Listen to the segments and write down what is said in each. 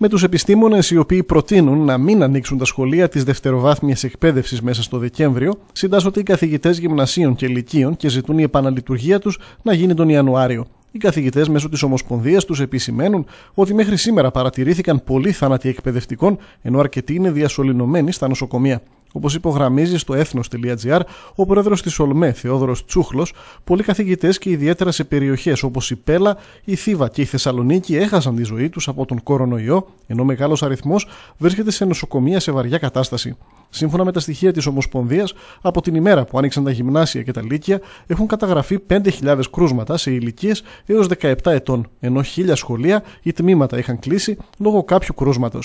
με τους επιστήμονες οι οποίοι προτείνουν να μην ανοίξουν τα σχολεία της δευτεροβάθμιας εκπαίδευσης μέσα στο Δεκέμβριο, συντάσσονται οι καθηγητές γυμνασίων και λυκείων και ζητούν η επαναλειτουργία τους να γίνει τον Ιανουάριο. Οι καθηγητές μέσω της Ομοσπονδίας τους επισημαίνουν ότι μέχρι σήμερα παρατηρήθηκαν πολλοί θάνατοι εκπαιδευτικών, ενώ αρκετοί είναι διασωλυνωμένοι στα νοσοκομεία. Όπως υπογραμμίζει στο έθνο.gr ο πρόεδρος της ΟΛΜΕ, Θεόδωρος Τσούχλος, πολλοί καθηγητές και ιδιαίτερα σε περιοχές όπως η Πέλα, η Θήβα και η Θεσσαλονίκη έχασαν τη ζωή τους από τον κορονοϊό, ενώ μεγάλος αριθμός βρίσκεται σε νοσοκομεία σε βαριά κατάσταση. Σύμφωνα με τα στοιχεία της Ομοσπονδίας, από την ημέρα που άνοιξαν τα γυμνάσια και τα λύκεια, έχουν καταγραφεί 5.000 κρούσματα σε ηλικίες έως 17 ετών, ενώ 1.000 σχολεία ή τμήματα είχαν κλείσει λόγω κάποιου κρούσματος.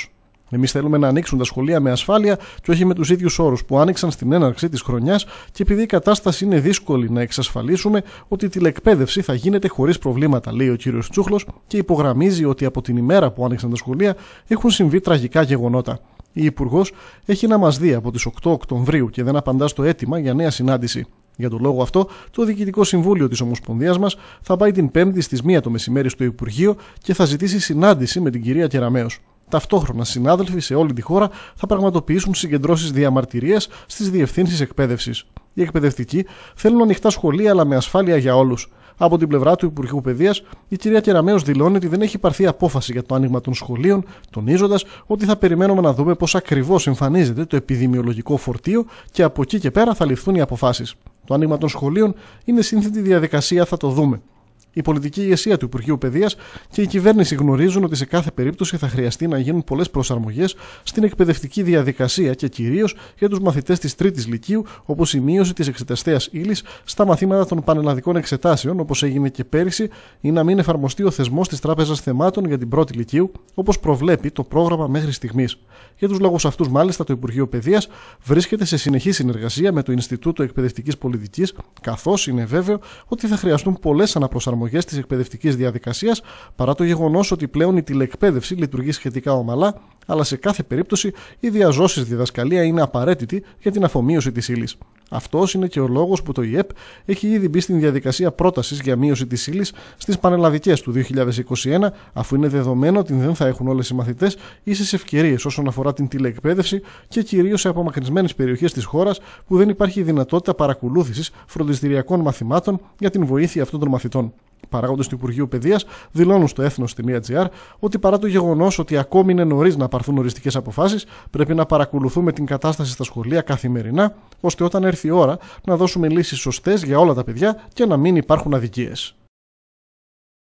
Εμείς θέλουμε να ανοίξουν τα σχολεία με ασφάλεια και όχι με τους ίδιους όρους που άνοιξαν στην έναρξη της χρονιάς και επειδή η κατάσταση είναι δύσκολη να εξασφαλίσουμε ότι η τηλεκπαίδευση θα γίνεται χωρίς προβλήματα, λέει ο κ. Τσούχλος και υπογραμμίζει ότι από την ημέρα που άνοιξαν τα σχολεία έχουν συμβεί τραγικά γεγονότα. Η Υπουργός έχει να μας δει από τις 8 Οκτωβρίου και δεν απαντά στο αίτημα για νέα συνάντηση. Για τον λόγο αυτό, το Διοικητικό Συμβούλιο της Ομοσπονδίας μας θα πάει την 5η στι 1 το μεσημέρι στο Υπουργείο και θα ζητήσει συνάντηση με την κυρία Κεραμέως. Ταυτόχρονα, συνάδελφοι σε όλη τη χώρα θα πραγματοποιήσουν συγκεντρώσεις διαμαρτυρίες στις διευθύνσεις εκπαίδευσης. Οι εκπαιδευτικοί θέλουν ανοιχτά σχολεία αλλά με ασφάλεια για όλους. Από την πλευρά του Υπουργείου Παιδείας, η κυρία Κεραμέο δηλώνει ότι δεν έχει πάρθει απόφαση για το άνοιγμα των σχολείων, τονίζοντας ότι θα περιμένουμε να δούμε πώς ακριβώς εμφανίζεται το επιδημιολογικό φορτίο και από εκεί και πέρα θα ληφθούν οι αποφάσεις. Το άνοιγμα των σχολείων είναι σύνθετη διαδικασία, θα το δούμε. Η πολιτική ηγεσία του Υπουργείου Παιδείας και η κυβέρνηση γνωρίζουν ότι σε κάθε περίπτωση θα χρειαστεί να γίνουν πολλές προσαρμογές στην εκπαιδευτική διαδικασία και κυρίως για τους μαθητές της Τρίτης Λυκείου, όπως η μείωση της εξεταστέας ύλης στα μαθήματα των πανελλαδικών εξετάσεων, όπως έγινε και πέρυσι, ή να μην εφαρμοστεί ο θεσμός της Τράπεζας Θεμάτων για την Πρώτη Λυκείου, όπως προβλέπει το πρόγραμμα μέχρι στιγμής. Για τους λόγους αυτούς, μάλιστα, το Υπουργείο Παιδείας βρίσκεται σε συνεχή συνεργασία με το Ινστιτούτο Εκπαιδευτικής Πολιτικής, καθώς είναι βέβαιο ότι θα χρειαστούν πολλές αναπροσαρμογές εφαρμογές της εκπαιδευτικής διαδικασίας, παρά το γεγονός ότι πλέον η τηλεκπαίδευση λειτουργεί σχετικά ομαλά, αλλά σε κάθε περίπτωση η διαζώση διδασκαλία είναι απαραίτητη για την αφομοίωση της ύλης. Αυτός είναι και ο λόγος που το ΙΕΠ έχει ήδη μπει στην διαδικασία πρότασης για μείωση της ύλης στις πανελλαδικές του 2021, αφού είναι δεδομένο ότι δεν θα έχουν όλες οι μαθητές ίσες ευκαιρίες όσον αφορά την τηλεεκπαίδευση και κυρίως σε απομακρυσμένες περιοχές της χώρας που δεν υπάρχει δυνατότητα παρακολούθησης φροντιστηριακών μαθημάτων για την βοήθεια αυτών των μαθητών παράγοντες του Υπουργείου Παιδείας δηλώνουν στο έθνο ότι παρά το γεγονός ότι ακόμη είναι νωρίς να πάρθουν οριστικές αποφάσεις, πρέπει να παρακολουθούμε την κατάσταση στα σχολεία καθημερινά, ώστε όταν έρθει η ώρα να δώσουμε λύσεις σωστές για όλα τα παιδιά και να μην υπάρχουν αδικίες.